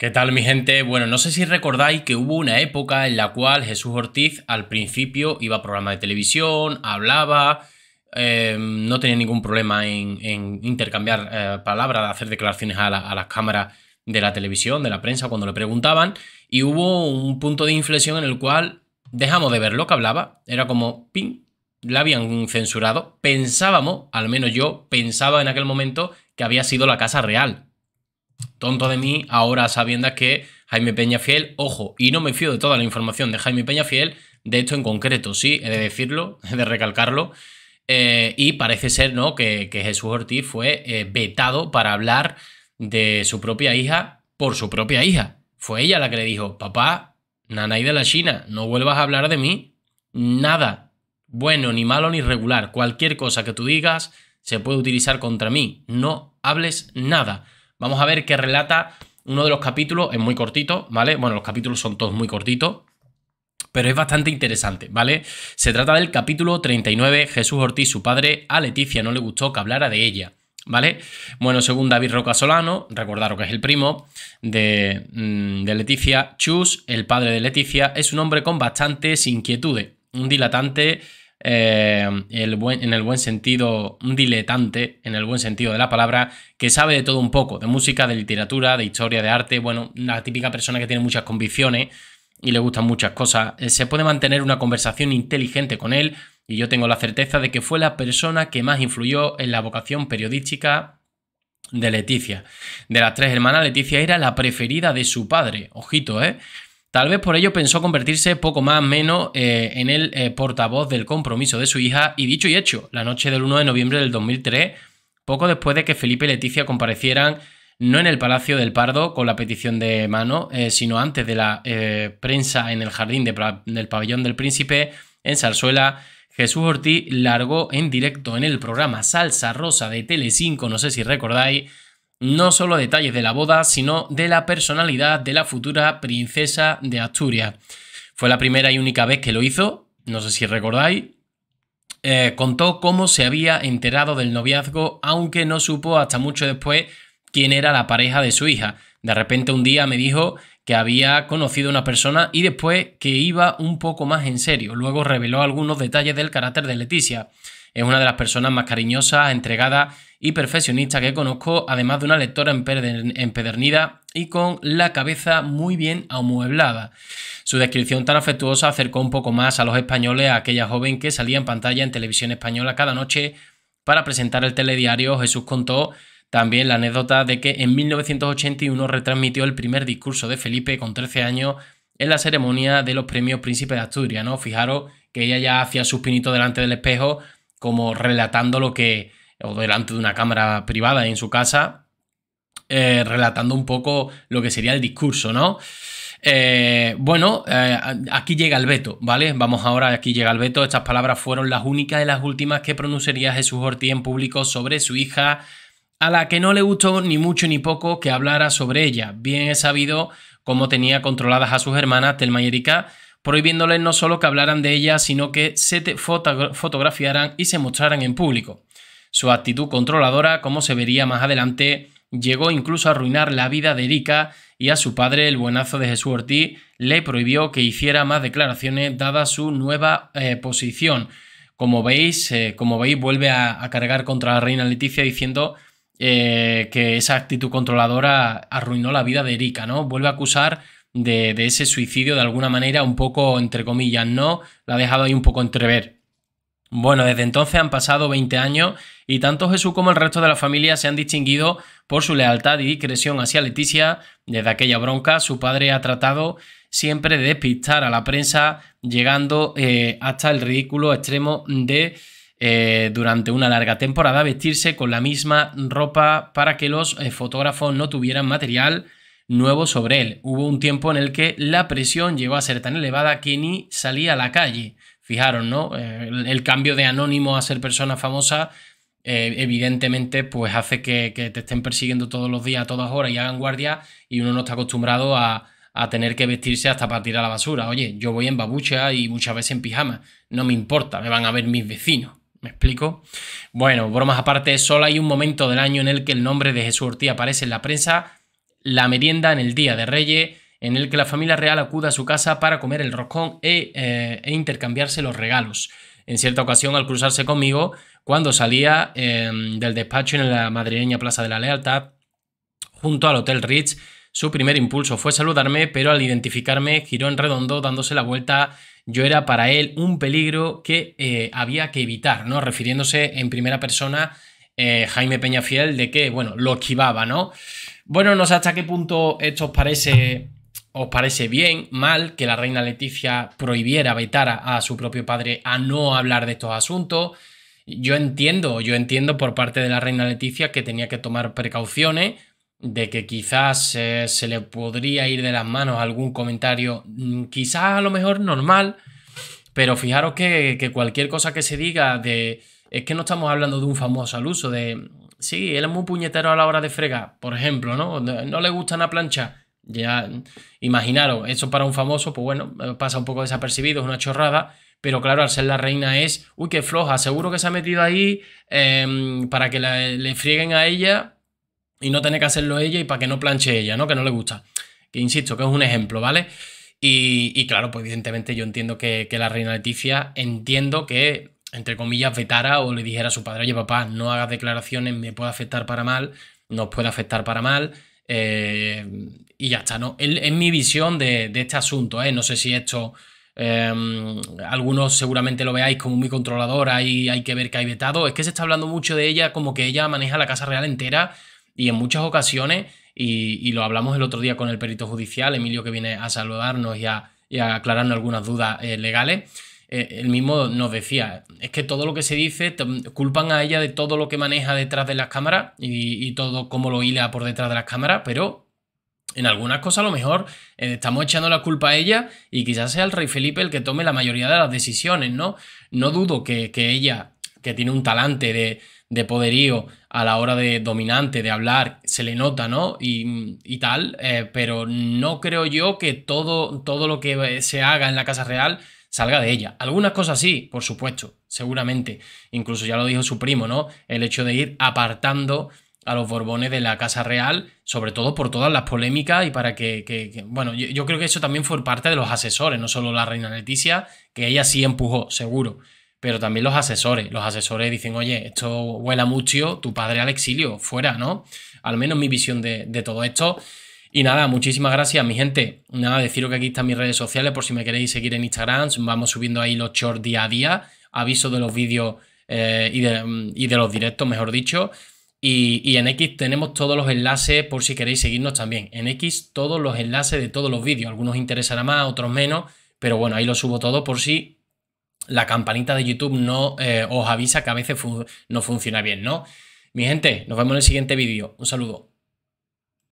¿Qué tal mi gente? Bueno, no sé si recordáis que hubo una época en la cual Jesús Ortiz al principio iba a programas de televisión, hablaba, em, no tenía ningún problema en, intercambiar eh, palabras, hacer declaraciones a, las cámaras de la televisión, de la prensa, cuando le preguntaban, y hubo un punto de inflexión en el cual dejamos de ver lo que hablaba, era como, pin, la habían censurado, pensábamos, al menos yo pensaba en aquel momento, que había sido la casa real, Tonto de mí, ahora sabiendo que Jaime Peña Fiel, ojo, y no me fío de toda la información de Jaime Peña Fiel, de esto en concreto, sí, he de decirlo, he de recalcarlo. Eh, y parece ser, ¿no? Que, Jesús Ortiz fue eh, vetado para hablar de su propia hija por su propia hija. Fue ella la que le dijo, papá, Nanay de la China, no vuelvas a hablar de mí. Nada. Bueno, ni malo ni regular. Cualquier cosa que tú digas se puede utilizar contra mí. No hables nada. Vamos a ver qué relata uno de los capítulos, es muy cortito, ¿vale? Bueno, los capítulos son todos muy cortitos, pero es bastante interesante, ¿vale? Se trata del capítulo 39, Jesús Ortiz, su padre, a Leticia no le gustó que hablara de ella. ¿Vale? Bueno, según David Roca Solano, recordaros que es el primo de, mm, Leticia Chus, el padre de Leticia, es un hombre con bastantes inquietudes, un dilatante eh, el en el buen sentido, un diletante, en el buen sentido de la palabra, que sabe de todo un poco, de música, de literatura, de historia, de arte, bueno, una típica persona que tiene muchas convicciones y le gustan muchas cosas. Eh, se puede mantener una conversación inteligente con él y yo tengo la certeza de que fue la persona que más influyó en la vocación periodística de Leticia. De las tres hermanas, Leticia era la preferida de su padre. Ojito, ¿eh? Tal vez por ello pensó convertirse poco más o menos eh, en el eh, portavoz del compromiso de su hija y dicho y hecho, la noche del 1 de noviembre del 2003, poco después de que Felipe y Leticia comparecieran no en el Palacio del Pardo con la petición de mano, eh, sino antes de la prensa en el jardín del pabellón del príncipe en Zarzuela, Jesús Ortiz largó en directo en el programa Salsa Rosa de Telecinco, no sé si recordáis, no solo detalles de la boda, sino de la personalidad de la futura princesa de Asturias. Fue la primera y única vez que lo hizo, no sé si recordáis. Eh, contó cómo se había enterado del noviazgo, aunque no supo hasta mucho después quién era la pareja de su hija. De repente un día me dijo que había conocido a una persona y después que iba un poco más en serio. Luego reveló algunos detalles del carácter de Leticia. Es una de las personas más cariñosas, entregadas y perfeccionistas que conozco, además de una lectora empedernida y con la cabeza muy bien amueblada. Su descripción tan afectuosa acercó un poco más a los españoles a aquella joven que salía en pantalla en televisión española cada noche para presentar el telediario. Jesús contó también la anécdota de que en 1981 retransmitió el primer discurso de Felipe con 13 años en la ceremonia de los premios Príncipe de Asturias, ¿no? Fijaros que ella ya hacía sus pinitos delante del espejo como relatando lo que, o delante de una cámara privada en su casa, eh, relatando un poco lo que sería el discurso, ¿no? Eh, bueno, eh, aquí llega el veto, ¿vale? Vamos ahora, aquí llega el veto. Estas palabras fueron las únicas y las últimas que pronunciaría Jesús Ortiz en público sobre su hija, a la que no le gustó ni mucho ni poco que hablara sobre ella. Bien he sabido cómo tenía controladas a sus hermanas Telma y Erika, prohibiéndole no solo que hablaran de ella, sino que se fotografiaran y se mostraran en público. Su actitud controladora, como se vería más adelante, llegó incluso a arruinar la vida de Erika y a su padre, el buenazo de Jesús Ortiz, le prohibió que hiciera más declaraciones dada su nueva eh, posición. Como veis, eh, como veis, vuelve a, cargar contra la reina Leticia diciendo eh, que esa actitud controladora arruinó la vida de Erika, ¿no? Vuelve a acusar de, ese suicidio de alguna manera, un poco entre comillas, ¿no? La ha dejado ahí un poco entrever. Bueno, desde entonces han pasado 20 años y tanto Jesús como el resto de la familia se han distinguido por su lealtad y discreción hacia Leticia. Desde aquella bronca, su padre ha tratado siempre de despistar a la prensa, llegando eh, hasta el ridículo extremo de, eh, durante una larga temporada, vestirse con la misma ropa para que los eh, fotógrafos no tuvieran material nuevo sobre él. Hubo un tiempo en el que la presión llegó a ser tan elevada que ni salía a la calle. Fijaron, ¿no? Eh, el, cambio de anónimo a ser persona famosa eh, evidentemente pues hace que, te estén persiguiendo todos los días, a todas horas y hagan guardia y uno no está acostumbrado a, a tener que vestirse hasta para tirar a la basura. Oye, yo voy en babucha y muchas veces en pijama. No me importa, me van a ver mis vecinos. ¿Me explico? Bueno, bromas aparte, solo hay un momento del año en el que el nombre de Jesús Ortiz aparece en la prensa la merienda en el Día de Reyes, en el que la familia real acude a su casa para comer el roscón e, eh, e, intercambiarse los regalos. En cierta ocasión, al cruzarse conmigo, cuando salía em, del despacho en la madrileña Plaza de la Lealtad, junto al Hotel Ritz, su primer impulso fue saludarme, pero al identificarme giró en redondo dándose la vuelta. Yo era para él un peligro que eh, había que evitar, ¿no? Refiriéndose en primera persona eh, Jaime Peñafiel de que, bueno, lo esquivaba, ¿no? Bueno, no sé hasta qué punto esto os parece, os parece bien, mal, que la reina Leticia prohibiera, vetara a su propio padre a no hablar de estos asuntos. Yo entiendo, yo entiendo por parte de la reina Leticia que tenía que tomar precauciones, de que quizás eh, se le podría ir de las manos algún comentario, mm, quizás a lo mejor normal, pero fijaros que, cualquier cosa que se diga de... Es que no estamos hablando de un famoso al uso, de, Sí, él es muy puñetero a la hora de fregar, por ejemplo, ¿no? No le gusta una plancha. Ya, imaginaros, eso para un famoso, pues bueno, eh, pasa un poco desapercibido, es una chorrada, pero claro, al ser la reina es, uy, qué floja, seguro que se ha metido ahí em, para que le frieguen a ella y no tener que hacerlo ella y para que no planche ella, ¿no? Que no le gusta. Que insisto, que es un ejemplo, ¿vale? Y, claro, pues evidentemente yo entiendo que, que la reina Leticia, entiendo que entre comillas, vetara o le dijera a su padre, oye papá, no hagas declaraciones, me puede afectar para mal, nos puede afectar para mal. Eh, y ya está, ¿no? Es, mi visión de, este asunto, ¿eh? No sé si esto... Em, algunos seguramente lo veáis como muy controlador, hay, hay que ver que hay vetado. Es que se está hablando mucho de ella, como que ella maneja la Casa Real entera y en muchas ocasiones, y, lo hablamos el otro día con el perito judicial, Emilio que viene a saludarnos y a, aclararnos algunas dudas eh, legales, eh, él mismo nos decía, es que todo lo que se dice, culpan a ella de todo lo que maneja detrás de las cámaras y, todo como lo hila por detrás de las cámaras, pero en algunas cosas a lo mejor eh, estamos echando la culpa a ella y quizás sea el rey Felipe el que tome la mayoría de las decisiones, ¿no? No dudo que, ella, que tiene un talante de, poderío a la hora de dominante, de hablar, se le nota, ¿no? Y, tal, eh, pero no creo yo que todo, todo lo que se haga en la Casa Real salga de ella. Algunas cosas sí, por supuesto, seguramente. Incluso ya lo dijo su primo, ¿no? El hecho de ir apartando a los Borbones de la Casa Real, sobre todo por todas las polémicas y para que, bueno, yo, creo que eso también fue parte de los asesores, no solo la reina Leticia, que ella sí empujó, seguro, pero también los asesores. Los asesores dicen, oye, esto huela mucho, tu padre al exilio, fuera, ¿no? Al menos mi visión de, de todo esto. Y nada, muchísimas gracias, mi gente. Nada, deciros que aquí están mis redes sociales por si me queréis seguir en Instagram. Vamos subiendo ahí los shorts día a día. Aviso de los vídeos eh, y, de, los directos, mejor dicho. Y, en X tenemos todos los enlaces por si queréis seguirnos también. En X todos los enlaces de todos los vídeos. Algunos interesará más, otros menos. Pero bueno, ahí lo subo todo por si la campanita de YouTube no eh, os avisa que a veces no funciona bien, ¿no? Mi gente, nos vemos en el siguiente vídeo. Un saludo.